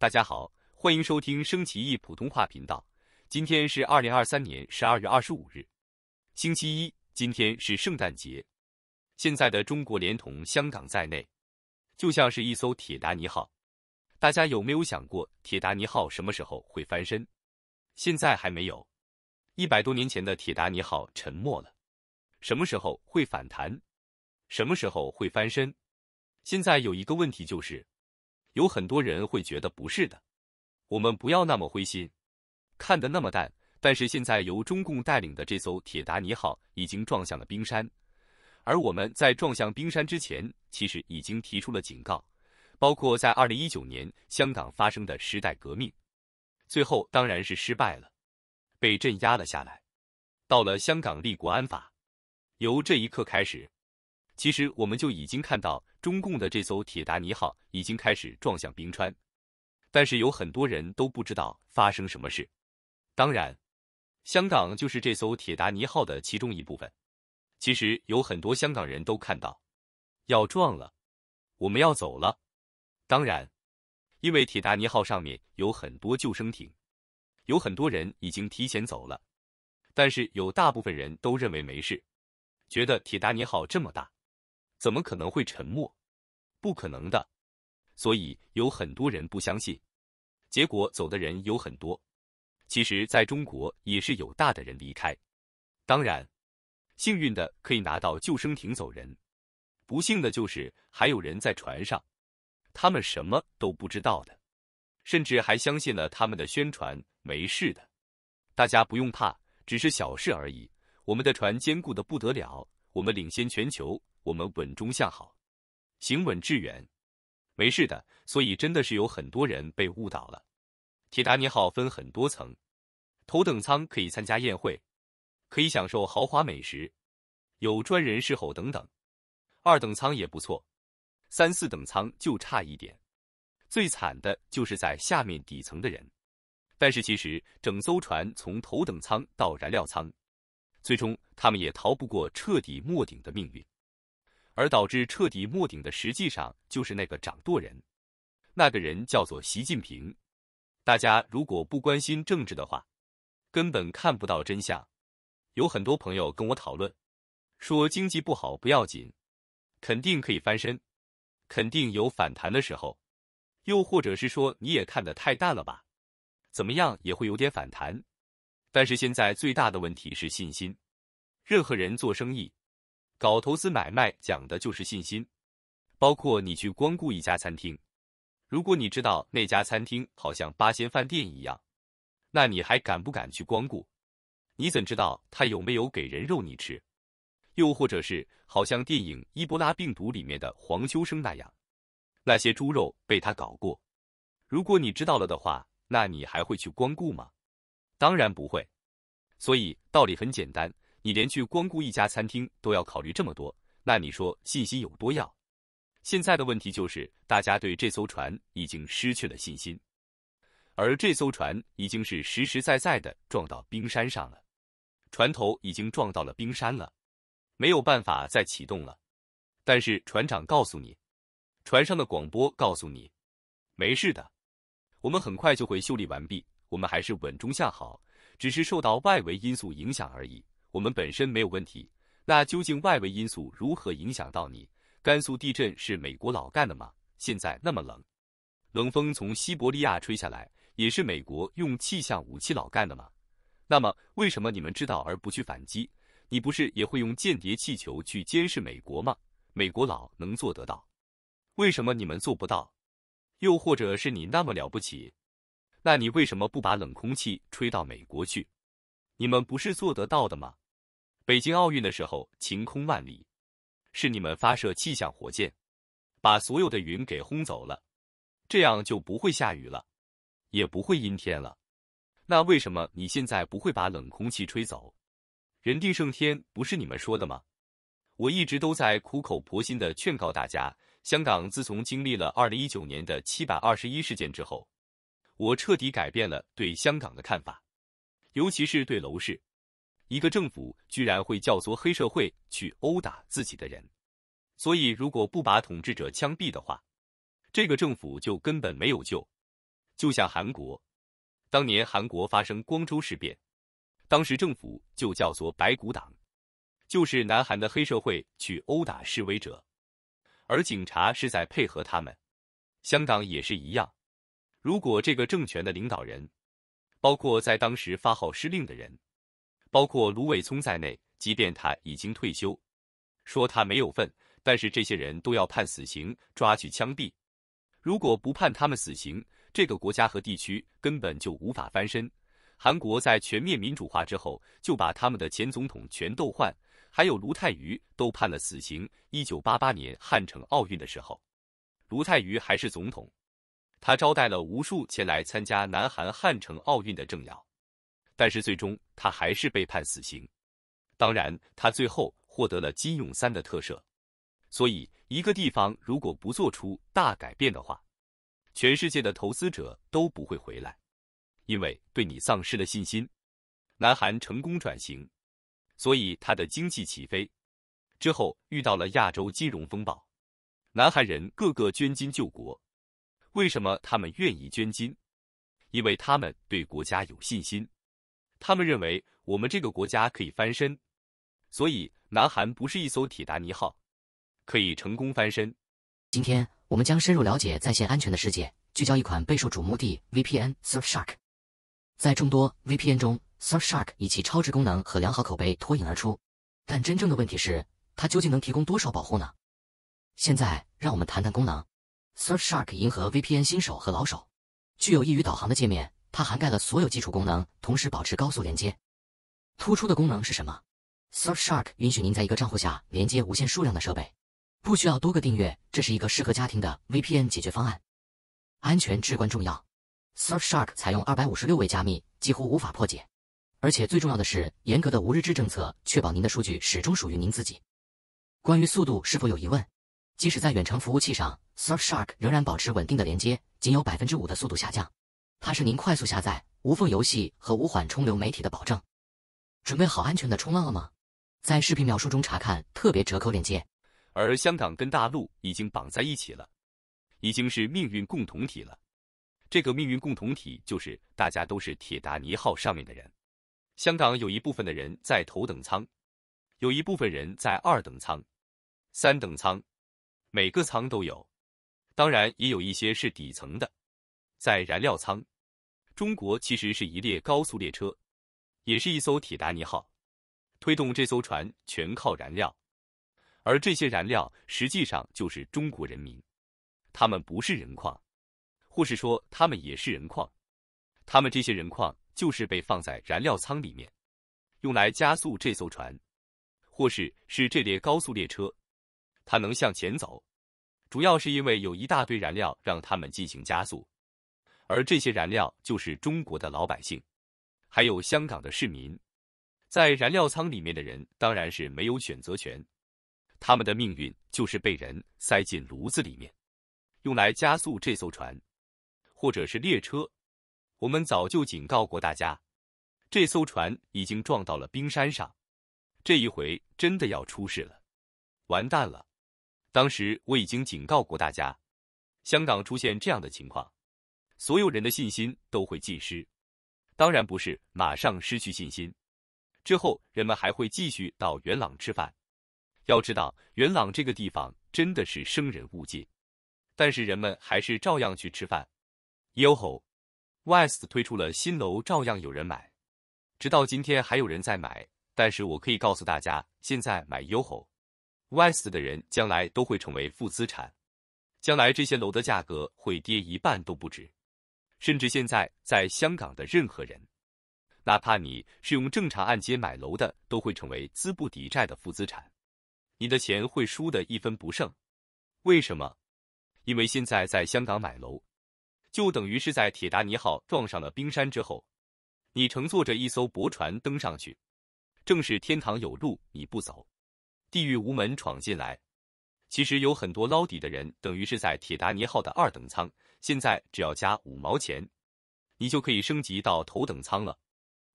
大家好，欢迎收听升旗易普通话频道。今天是二零二三年十二月二十五日，星期一。今天是圣诞节。现在的中国，连同香港在内，就像是一艘铁达尼号。大家有没有想过，铁达尼号什么时候会翻身？现在还没有。一百多年前的铁达尼号沉没了，什么时候会反弹？什么时候会翻身？现在有一个问题就是。有很多人会觉得不是的，我们不要那么灰心，看得那么淡。但是现在由中共带领的这艘铁达尼号已经撞向了冰山，而我们在撞向冰山之前，其实已经提出了警告，包括在2019年香港发生的时代革命，最后当然是失败了，被镇压了下来。到了香港立国安法，由这一刻开始。其实我们就已经看到中共的这艘铁达尼号已经开始撞向冰川，但是有很多人都不知道发生什么事。当然，香港就是这艘铁达尼号的其中一部分。其实有很多香港人都看到要撞了，我们要走了。当然，因为铁达尼号上面有很多救生艇，有很多人已经提前走了，但是有大部分人都认为没事，觉得铁达尼号这么大。怎么可能会沉默？不可能的，所以有很多人不相信。结果走的人有很多，其实在中国也是有大的人离开。当然，幸运的可以拿到救生艇走人，不幸的就是还有人在船上，他们什么都不知道的，甚至还相信了他们的宣传，没事的，大家不用怕，只是小事而已。我们的船坚固的不得了，我们领先全球。我们稳中向好，行稳致远，没事的。所以真的是有很多人被误导了。铁达尼号分很多层，头等舱可以参加宴会，可以享受豪华美食，有专人侍候等等。二等舱也不错，三四等舱就差一点。最惨的就是在下面底层的人。但是其实整艘船从头等舱到燃料舱，最终他们也逃不过彻底没顶的命运。而导致彻底没顶的，实际上就是那个掌舵人，那个人叫做习近平。大家如果不关心政治的话，根本看不到真相。有很多朋友跟我讨论，说经济不好不要紧，肯定可以翻身，肯定有反弹的时候。又或者是说你也看得太淡了吧？怎么样也会有点反弹。但是现在最大的问题是信心。任何人做生意。搞投资买卖讲的就是信心，包括你去光顾一家餐厅，如果你知道那家餐厅好像八仙饭店一样，那你还敢不敢去光顾？你怎知道他有没有给人肉你吃？又或者是好像电影《伊波拉病毒》里面的黄秋生那样，那些猪肉被他搞过，如果你知道了的话，那你还会去光顾吗？当然不会。所以道理很简单。你连去光顾一家餐厅都要考虑这么多，那你说信心有多要？现在的问题就是，大家对这艘船已经失去了信心，而这艘船已经是实实在在的撞到冰山上了，船头已经撞到了冰山了，没有办法再启动了。但是船长告诉你，船上的广播告诉你，没事的，我们很快就会修理完毕，我们还是稳中向好，只是受到外围因素影响而已。我们本身没有问题，那究竟外围因素如何影响到你？甘肃地震是美国老干的吗？现在那么冷，冷风从西伯利亚吹下来，也是美国用气象武器老干的吗？那么为什么你们知道而不去反击？你不是也会用间谍气球去监视美国吗？美国佬能做得到，为什么你们做不到？又或者是你那么了不起？那你为什么不把冷空气吹到美国去？你们不是做得到的吗？北京奥运的时候晴空万里，是你们发射气象火箭，把所有的云给轰走了，这样就不会下雨了，也不会阴天了。那为什么你现在不会把冷空气吹走？人定胜天不是你们说的吗？我一直都在苦口婆心的劝告大家，香港自从经历了二零一九年的七百二十一事件之后，我彻底改变了对香港的看法，尤其是对楼市。一个政府居然会教唆黑社会去殴打自己的人，所以如果不把统治者枪毙的话，这个政府就根本没有救。就像韩国，当年韩国发生光州事变，当时政府就叫做白骨党，就是南韩的黑社会去殴打示威者，而警察是在配合他们。香港也是一样，如果这个政权的领导人，包括在当时发号施令的人。包括卢伟聪在内，即便他已经退休，说他没有份，但是这些人都要判死刑，抓去枪毙。如果不判他们死刑，这个国家和地区根本就无法翻身。韩国在全面民主化之后，就把他们的前总统全都换，还有卢泰愚都判了死刑。一九八八年汉城奥运的时候，卢泰愚还是总统，他招待了无数前来参加南韩汉城奥运的政要。但是最终他还是被判死刑，当然他最后获得了金永三的特赦。所以一个地方如果不做出大改变的话，全世界的投资者都不会回来，因为对你丧失了信心。南韩成功转型，所以它的经济起飞之后遇到了亚洲金融风暴，南韩人个个捐金救国。为什么他们愿意捐金？因为他们对国家有信心。他们认为我们这个国家可以翻身，所以南韩不是一艘铁达尼号，可以成功翻身。今天我们将深入了解在线安全的世界，聚焦一款备受瞩目的 VPN Surfshark。在众多 VPN 中，Surfshark 以其超值功能和良好口碑脱颖而出。但真正的问题是，它究竟能提供多少保护呢？现在让我们谈谈功能。Surfshark 迎合 VPN 新手和老手，具有易于导航的界面。它涵盖了所有基础功能，同时保持高速连接。突出的功能是什么？Surfshark 允许您在一个账户下连接无限数量的设备，不需要多个订阅，这是一个适合家庭的 VPN 解决方案。安全至关重要。Surfshark 采用二百五十六位加密，几乎无法破解。而且最重要的是，严格的无日志政策确保您的数据始终属于您自己。关于速度是否有疑问？即使在远程服务器上，Surfshark 仍然保持稳定的连接，仅有百分之五的速度下降。它是您快速下载、无缝游戏和无缓冲流媒体的保证。准备好安全的冲浪了吗？在视频描述中查看特别折扣链接。而香港跟大陆已经绑在一起了，已经是命运共同体了。这个命运共同体就是大家都是铁达尼号上面的人。香港有一部分的人在头等舱，有一部分人在二等舱、三等舱，每个舱都有。当然，也有一些是底层的，在燃料舱。中国其实是一列高速列车，也是一艘铁达尼号。推动这艘船全靠燃料，而这些燃料实际上就是中国人民。他们不是人矿，或是说他们也是人矿。他们这些人矿就是被放在燃料舱里面，用来加速这艘船，或是是这列高速列车。它能向前走，主要是因为有一大堆燃料让他们进行加速。而这些燃料就是中国的老百姓，还有香港的市民，在燃料舱里面的人当然是没有选择权，他们的命运就是被人塞进炉子里面，用来加速这艘船，或者是列车。我们早就警告过大家，这艘船已经撞到了冰山上，这一回真的要出事了，完蛋了。当时我已经警告过大家，香港出现这样的情况。所有人的信心都会尽失，当然不是马上失去信心，之后人们还会继续到元朗吃饭。要知道元朗这个地方真的是生人勿进，但是人们还是照样去吃饭。YOHO West 推出了新楼，照样有人买，直到今天还有人在买。但是我可以告诉大家，现在买 YOHO West 的人将来都会成为负资产，将来这些楼的价格会跌一半都不止。甚至现在在香港的任何人，哪怕你是用正常按揭买楼的，都会成为资不抵债的负资产，你的钱会输的一分不剩。为什么？因为现在在香港买楼，就等于是在铁达尼号撞上了冰山之后，你乘坐着一艘驳船登上去，正是天堂有路你不走，地狱无门闯进来。其实有很多捞底的人，等于是在铁达尼号的二等舱。现在只要加五毛钱，你就可以升级到头等舱了。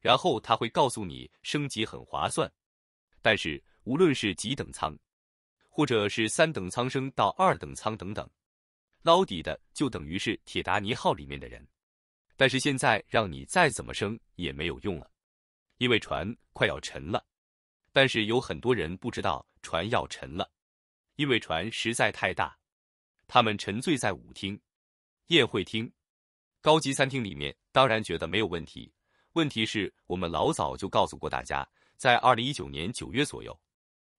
然后他会告诉你，升级很划算。但是无论是几等舱，或者是三等舱升到二等舱等等，捞底的就等于是铁达尼号里面的人。但是现在让你再怎么升也没有用了，因为船快要沉了。但是有很多人不知道船要沉了。因为船实在太大，他们沉醉在舞厅、宴会厅、高级餐厅里面，当然觉得没有问题。问题是我们老早就告诉过大家，在二零一九年九月左右，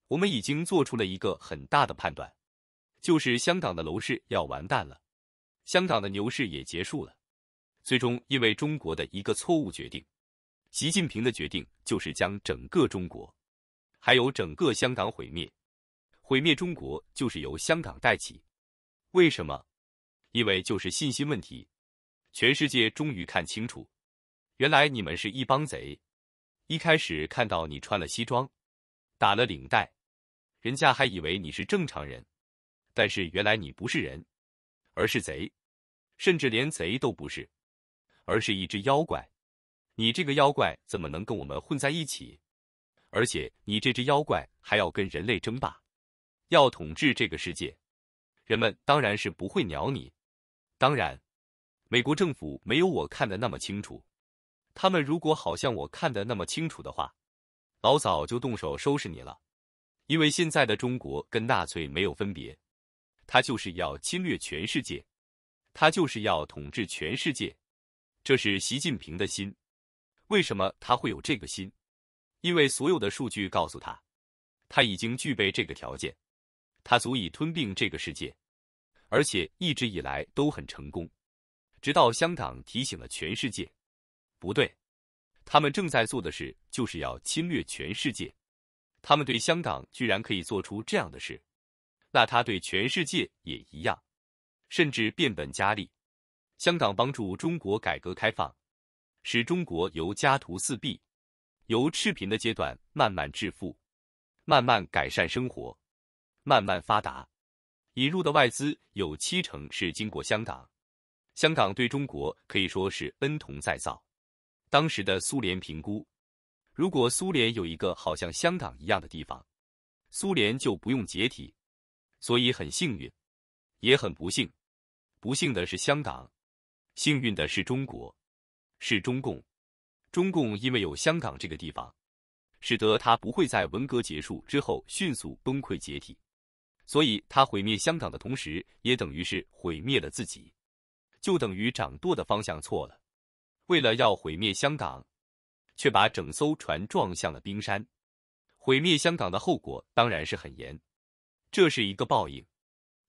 我们已经做出了一个很大的判断，就是香港的楼市要完蛋了，香港的牛市也结束了。最终，因为中国的一个错误决定，习近平的决定就是将整个中国，还有整个香港毁灭。毁灭中国就是由香港带起，为什么？因为就是信心问题。全世界终于看清楚，原来你们是一帮贼。一开始看到你穿了西装，打了领带，人家还以为你是正常人。但是原来你不是人，而是贼，甚至连贼都不是，而是一只妖怪。你这个妖怪怎么能跟我们混在一起？而且你这只妖怪还要跟人类争霸。要统治这个世界，人们当然是不会鸟你。当然，美国政府没有我看的那么清楚。他们如果好像我看的那么清楚的话，老早就动手收拾你了。因为现在的中国跟纳粹没有分别，他就是要侵略全世界，他就是要统治全世界。这是习近平的心。为什么他会有这个心？因为所有的数据告诉他，他已经具备这个条件。他足以吞并这个世界，而且一直以来都很成功。直到香港提醒了全世界，不对，他们正在做的事就是要侵略全世界。他们对香港居然可以做出这样的事，那他对全世界也一样，甚至变本加厉。香港帮助中国改革开放，使中国由家徒四壁、由赤贫的阶段慢慢致富，慢慢改善生活。慢慢发达，引入的外资有七成是经过香港，香港对中国可以说是恩同再造。当时的苏联评估，如果苏联有一个好像香港一样的地方，苏联就不用解体。所以很幸运，也很不幸。不幸的是香港，幸运的是中国，是中共。中共因为有香港这个地方，使得他不会在文革结束之后迅速崩溃解体。所以，他毁灭香港的同时，也等于是毁灭了自己，就等于掌舵的方向错了。为了要毁灭香港，却把整艘船撞向了冰山。毁灭香港的后果当然是很严，这是一个报应，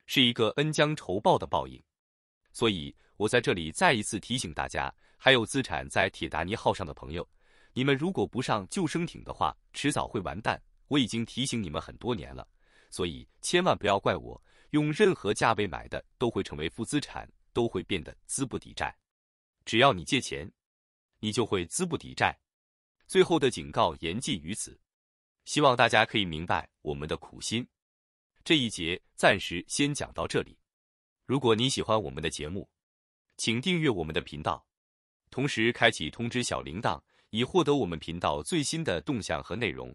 是一个恩将仇报的报应。所以，我在这里再一次提醒大家，还有资产在铁达尼号上的朋友，你们如果不上救生艇的话，迟早会完蛋。我已经提醒你们很多年了。所以千万不要怪我，用任何价位买的都会成为负资产，都会变得资不抵债。只要你借钱，你就会资不抵债。最后的警告言尽于此，希望大家可以明白我们的苦心。这一节暂时先讲到这里。如果你喜欢我们的节目，请订阅我们的频道，同时开启通知小铃铛，以获得我们频道最新的动向和内容。